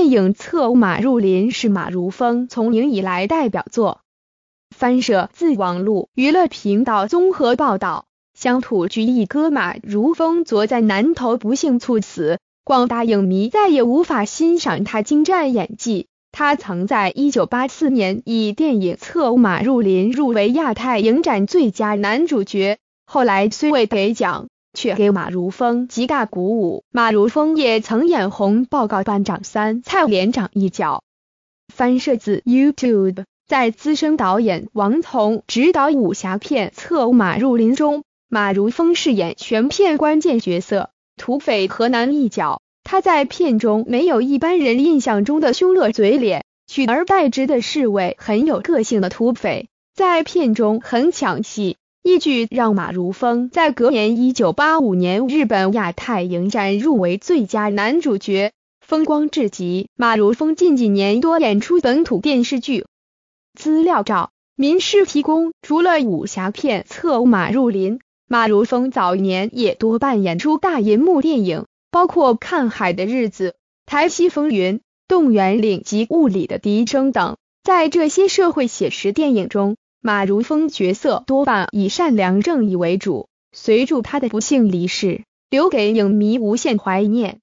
电影《策马入林》是马如风从影以来代表作，翻摄自网络娱乐频道综合报道。乡土剧一哥马如风昨在南头不幸猝死，广大影迷再也无法欣赏他精湛演技。他曾在1984年以电影《策马入林》入围亚太影展最佳男主角，后来虽未得奖。却给马如风极大鼓舞。马如风也曾眼红，报告班长三蔡连长一角。翻摄自 YouTube。在资深导演王彤执导武侠片《策马入林》中，马如风饰演全片关键角色土匪河南一角。他在片中没有一般人印象中的凶恶嘴脸，取而代之的是位很有个性的土匪，在片中很抢戏。一剧让马如风在隔年一九八五年日本亚太影展入围最佳男主角，风光至极。马如风近几年多演出本土电视剧，资料照，民师提供。除了武侠片《策马入林》，马如风早年也多扮演出大银幕电影，包括《看海的日子》《台西风云》《动员岭》及《物理的笛声》等，在这些社会写实电影中。马如风角色多半以善良正义为主，随着他的不幸离世，留给影迷无限怀念。